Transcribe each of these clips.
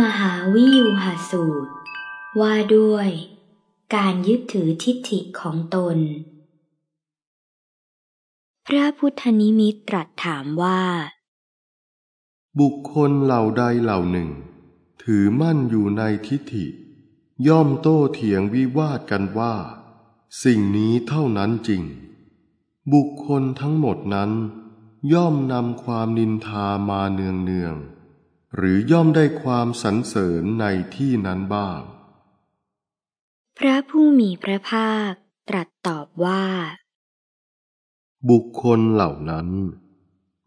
มหาวิยูหาสูตร ว่าด้วย การยึดถือทิฏฐิของตน พระพุทธนิมิตรัสถามว่า บุคคลเหล่าใดเหล่าหนึ่ง ถือมั่นอยู่ในทิฏฐิ ย่อมโต้เถียงวิวาทกันว่า สิ่งนี้เท่านั้นจริง บุคคลทั้งหมดนั้น ย่อมนำความนินทามาเนืองเนืองหรือย่อมได้ความสรรเสริญในที่นั้นบ้าง พระผู้มีพระภาคตรัสตอบว่า บุคคลเหล่านั้น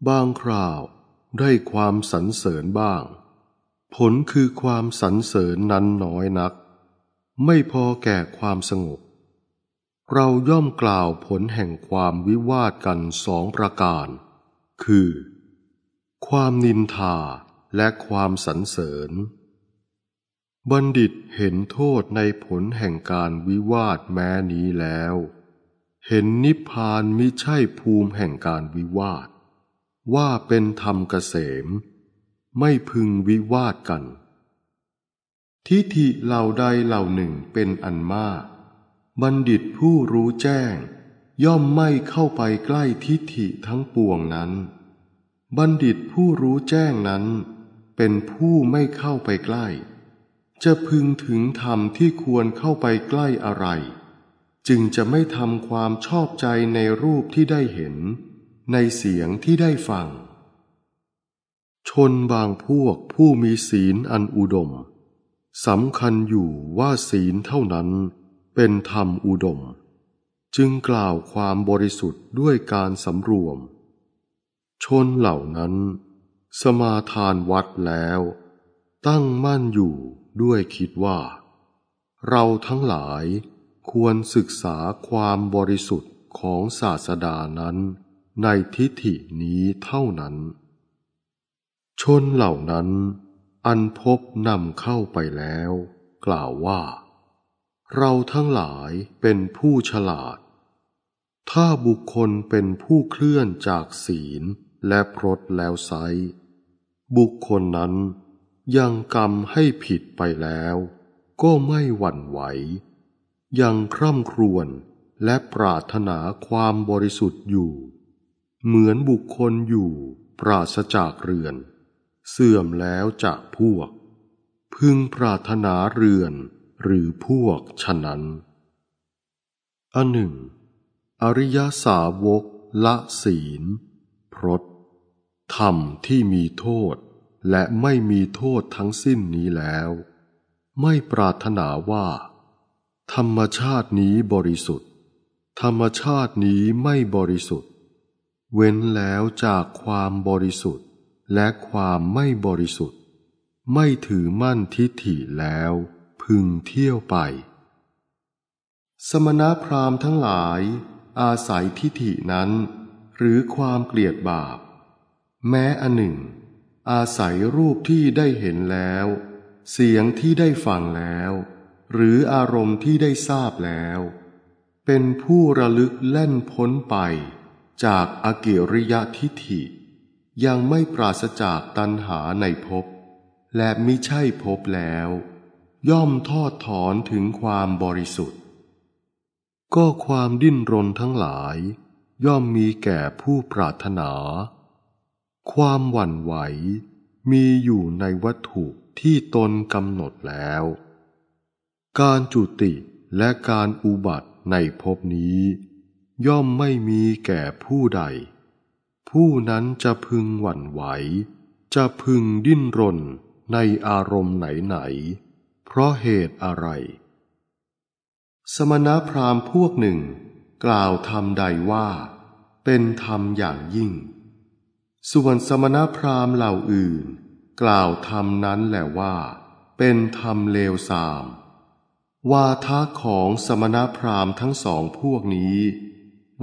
บางคราวได้ความสรรเสริญบ้าง ผลคือความสรรเสริญนั้นน้อยนัก ไม่พอแก่ความสงบ เราย่อมกล่าวผลแห่งความวิวาทกันสองประการ คือ ความนินทาและความสรรเสริญ บัณฑิตเห็นโทษในผลแห่งการวิวาทแม้นี้แล้ว เห็นนิพพานมิใช่ภูมิแห่งการวิวาท ว่าเป็นธรรมเกษม ไม่พึงวิวาทกัน ทิฏฐิเหล่าใดเหล่าหนึ่งเป็นอันมาก บัณฑิตผู้รู้แจ้ง ย่อมไม่เข้าไปใกล้ทิฏฐิทั้งปวงนั้น บัณฑิตผู้รู้แจ้งนั้นเป็นผู้ไม่เข้าไปใกล้ จะพึงถึงธรรมที่ควรเข้าไปใกล้อะไร จึงจะไม่ทำความชอบใจในรูปที่ได้เห็น ในเสียงที่ได้ฟัง ชนบางพวกผู้มีศีลอันอุดมสำคัญอยู่ว่าศีลเท่านั้นเป็นธรรมอุดม จึงกล่าวความบริสุทธิ์ด้วยการสำรวม ชนเหล่านั้นสมาทานวัดแล้วตั้งมั่นอยู่ด้วยคิดว่า เราทั้งหลายควรศึกษาความบริสุทธิ์ของศาสดานั้นในทิฏฐินี้เท่านั้น ชนเหล่านั้นอันพบนำเข้าไปแล้วกล่าวว่า เราทั้งหลายเป็นผู้ฉลาด ถ้าบุคคลเป็นผู้เคลื่อนจากศีลและพรตแล้วไซบุคคลนั้นยังกรรมให้ผิดไปแล้วก็ไม่หวั่นไหว ยังคร่ำครวญและปรารถนาความบริสุทธิ์อยู่ เหมือนบุคคลอยู่ปราศจากเรือน เสื่อมแล้วจากพวก พึงปรารถนาเรือนหรือพวกฉะนั้นอันหนึ่ง อริยสาวกละศีล พรตธรรมที่มีโทษและไม่มีโทษทั้งสิ้นนี้แล้ว ไม่ปรารถนาว่า ธรรมชาตินี้บริสุทธิ์ ธรรมชาตินี้ไม่บริสุทธิ์ เว้นแล้วจากความบริสุทธิ์และความไม่บริสุทธิ์ ไม่ถือมั่นทิฏฐิแล้วพึงเที่ยวไป สมณพราหมณ์ทั้งหลาย อาศัยทิฏฐินั้น หรือความเกลียดบาปแม้อันหนึ่ง อาศัยรูปที่ได้เห็นแล้ว เสียงที่ได้ฟังแล้ว หรืออารมณ์ที่ได้ทราบแล้ว เป็นผู้ระลึกเล่นพ้นไป จากอากิริยะทิฏฐิ ยังไม่ปราศจากตัณหาในภพและมิใช่ภพแล้ว ย่อมทอดถอนถึงความบริสุทธิ์ ก็ความดิ้นรนทั้งหลาย ย่อมมีแก่ผู้ปรารถนาความหวั่นไหวมีอยู่ในวัตถุที่ตนกำหนดแล้ว การจุติและการอุบัติในภพนี้ ย่อมไม่มีแก่ผู้ใด ผู้นั้นจะพึงหวั่นไหว จะพึงดิ้นรนในอารมณ์ไหนๆเพราะเหตุอะไร สมณพราหมณ์พวกหนึ่งกล่าวธรรมใดว่าเป็นธรรมอย่างยิ่งส่วนสมณพราหมณ์เหล่าอื่น กล่าวธรรมนั้นแหละว่า เป็นธรรมเลวสาม วาทะของสมณพราหมณ์ทั้งสองพวกนี้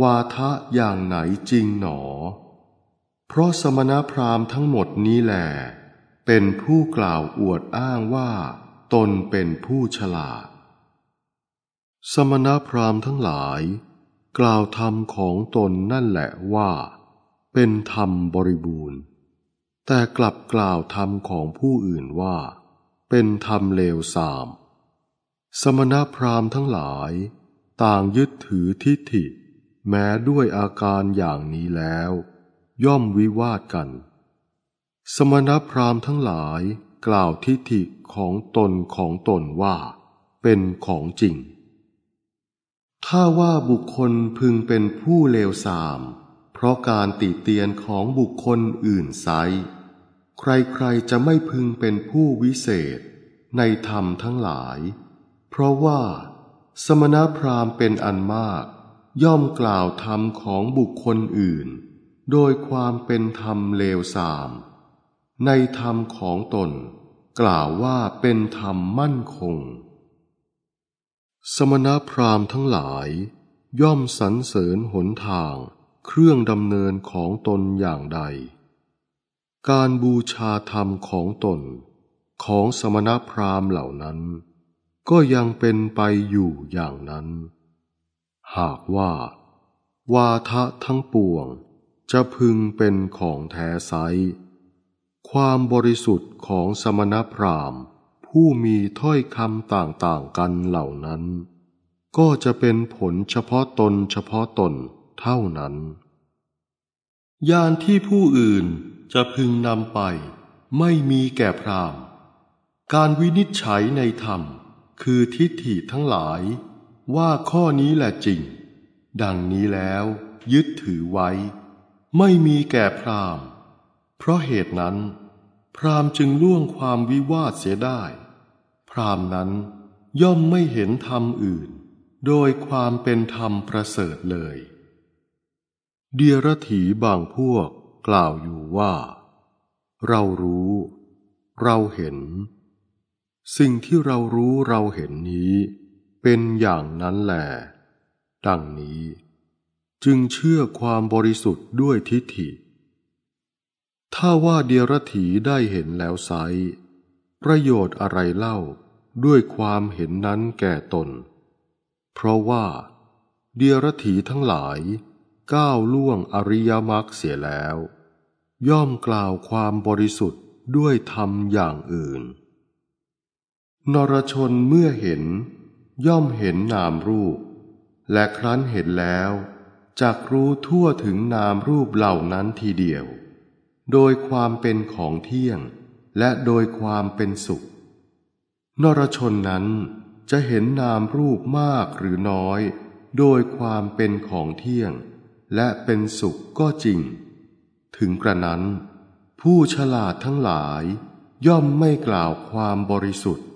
วาทะอย่างไหนจริงหนอ เพราะสมณพราหมณ์ทั้งหมดนี้แหลเป็นผู้กล่าวอวดอ้างว่า ตนเป็นผู้ฉลาด สมณพราหมณ์ทั้งหลาย กล่าวธรรมของตนนั่นแหละว่าเป็นธรรมบริบูรณ์ แต่กลับกล่าวธรรมของผู้อื่นว่า เป็นธรรมเลวสาม สมณพราหมณ์ทั้งหลาย ต่างยึดถือทิฏฐิ แม้ด้วยอาการอย่างนี้แล้ว ย่อมวิวาทกัน สมณพราหมณ์ทั้งหลายกล่าวทิฏฐิของตนของตนว่า เป็นของจริง ถ้าว่าบุคคลพึงเป็นผู้เลวสามราะการติเตียนของบุคคลอื่นไซใครๆ จะไม่พึงเป็นผู้วิเศษในธรรมทั้งหลาย เพราะว่าสมณพราหมณ์เป็นอันมาก ย่อมกล่าวธรรมของบุคคลอื่น โดยความเป็นธรรมเลวสาม ในธรรมของตน กล่าวว่าเป็นธรรมมั่นคง สมณพราหมณ์ทั้งหลาย ย่อมสรรเสริญหนทางเครื่องดำเนินของตนอย่างใด การบูชาธรรมของตน ของสมณพราหมณ์เหล่านั้น ก็ยังเป็นไปอยู่อย่างนั้น หากว่า วาทะทั้งปวงจะพึงเป็นของแท้ไซความบริสุทธิ์ของสมณพราหมณ์ ผู้มีถ้อยคำต่างๆกันเหล่านั้น ก็จะเป็นผลเฉพาะตนเฉพาะตนเท่านั้นยานที่ผู้อื่นจะพึงนำไป ไม่มีแก่พรามการวินิจฉัยในธรรมคือทิฏฐิทั้งหลายว่าข้อนี้แหละจริง ดังนี้แล้วยึดถือไว้ ไม่มีแก่พรามเพราะเหตุนั้น พรามจึงล่วงความวิวาทเสียได้ พรามนั้นย่อมไม่เห็นธรรมอื่น โดยความเป็นธรรมประเสริฐเลยเดียรถีบางพวกกล่าวอยู่ว่า เรารู้ เราเห็น สิ่งที่เรารู้เราเห็นนี้ เป็นอย่างนั้นแหลดังนี้ จึงเชื่อความบริสุทธิ์ด้วยทิฏฐิ ถ้าว่าเดียรถีได้เห็นแล้วไซประโยชน์อะไรเล่าด้วยความเห็นนั้นแก่ตน เพราะว่า เดียรถีทั้งหลายก้าวล่วงอริยมรรคเสียแล้ว ย่อมกล่าวความบริสุทธิ์ด้วยธรรมอย่างอื่น นรชนเมื่อเห็นย่อมเห็นนามรูป และครั้นเห็นแล้วจักรู้ทั่วถึงนามรูปเหล่านั้นทีเดียว โดยความเป็นของเที่ยง และโดยความเป็นสุขนรชนนั้นจะเห็นนามรูปมากหรือน้อยโดยความเป็นของเที่ยงและเป็นสุขก็จริง ถึงกระนั้น ผู้ฉลาดทั้งหลาย ย่อมไม่กล่าวความบริสุทธิ์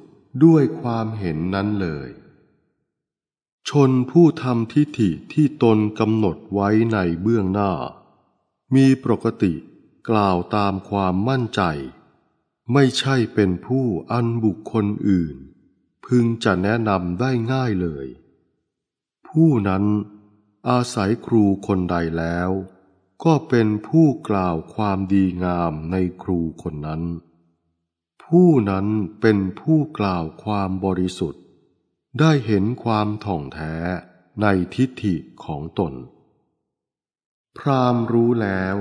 ด้วยความเห็นนั้นเลย ชนผู้ทำทิฏฐิที่ตนกำหนดไว้ในเบื้องหน้า มีปกติกล่าวตามความมั่นใจ ไม่ใช่เป็นผู้อันบุคคลอื่น พึงจะแนะนำได้ง่ายเลย ผู้นั้นอาศัยครูคนใดแล้ว ก็เป็นผู้กล่าวความดีงามในครูคนนั้น ผู้นั้นเป็นผู้กล่าวความบริสุทธิ์ ได้เห็นความท่องแท้ในทิฏฐิของตน พรามรู้แล้ว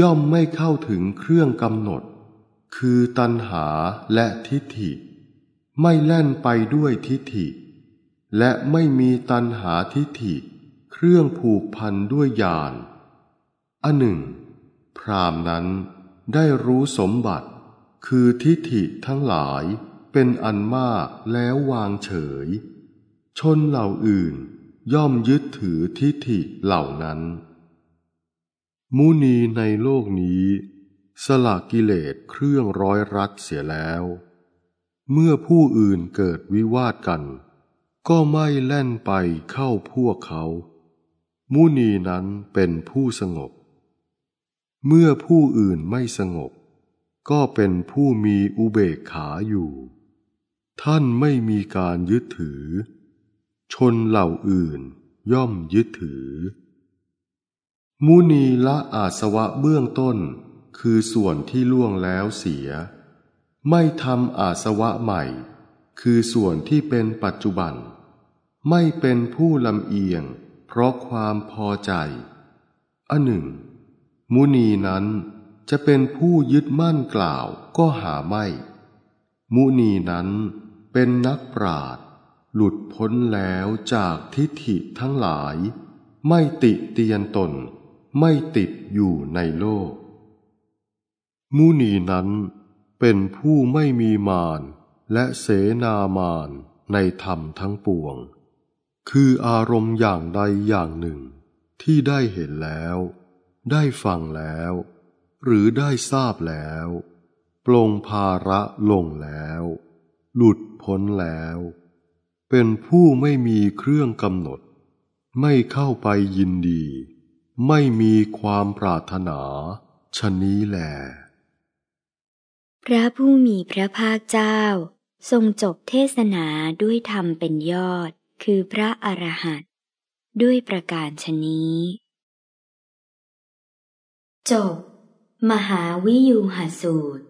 ย่อมไม่เข้าถึงเครื่องกำหนด คือตัณหาและทิฏฐิ ไม่แล่นไปด้วยทิฏฐิ และไม่มีตัณหาทิฏฐิเครื่องผูกพันด้วยยาน อันหนึ่ง พรามนั้นได้รู้สมบัติ คือทิฏฐิทั้งหลายเป็นอันมากแล้ววางเฉย ชนเหล่าอื่นย่อมยึดถือทิฏฐิเหล่านั้น มุนีในโลกนี้ สละกิเลสเครื่องร้อยรัดเสียแล้ว เมื่อผู้อื่นเกิดวิวาทกัน ก็ไม่แล่นไปเข้าพวกเขามุนีนั้นเป็นผู้สงบ เมื่อผู้อื่นไม่สงบ ก็เป็นผู้มีอุเบกขาอยู่ ท่านไม่มีการยึดถือ ชนเหล่าอื่นย่อมยึดถือ มุนีละอาสวะเบื้องต้นคือส่วนที่ล่วงแล้วเสีย ไม่ทำอาสวะใหม่ คือส่วนที่เป็นปัจจุบัน ไม่เป็นผู้ลำเอียงเพราะความพอใจอันหนึ่งมุนีนั้นจะเป็นผู้ยึดมั่นกล่าวก็หาไม่ มุนีนั้นเป็นนักปราดหลุดพ้นแล้วจากทิฏฐิทั้งหลาย ไม่ติเตียนตนไม่ติดอยู่ในโลก มุนีนั้นเป็นผู้ไม่มีมารและเสนามารในธรรมทั้งปวงคืออารมณ์อย่างใดอย่างหนึ่งที่ได้เห็นแล้ว ได้ฟังแล้ว หรือได้ทราบแล้ว ปลงภาระลงแล้ว หลุดพ้นแล้ว เป็นผู้ไม่มีเครื่องกำหนด ไม่เข้าไปยินดี ไม่มีความปรารถนาชนี้แล พระผู้มีพระภาคเจ้า ทรงจบเทศนาด้วยธรรมเป็นยอดคือพระอรหันต์ด้วยประการชนี้จบมหาวิยูหสูตร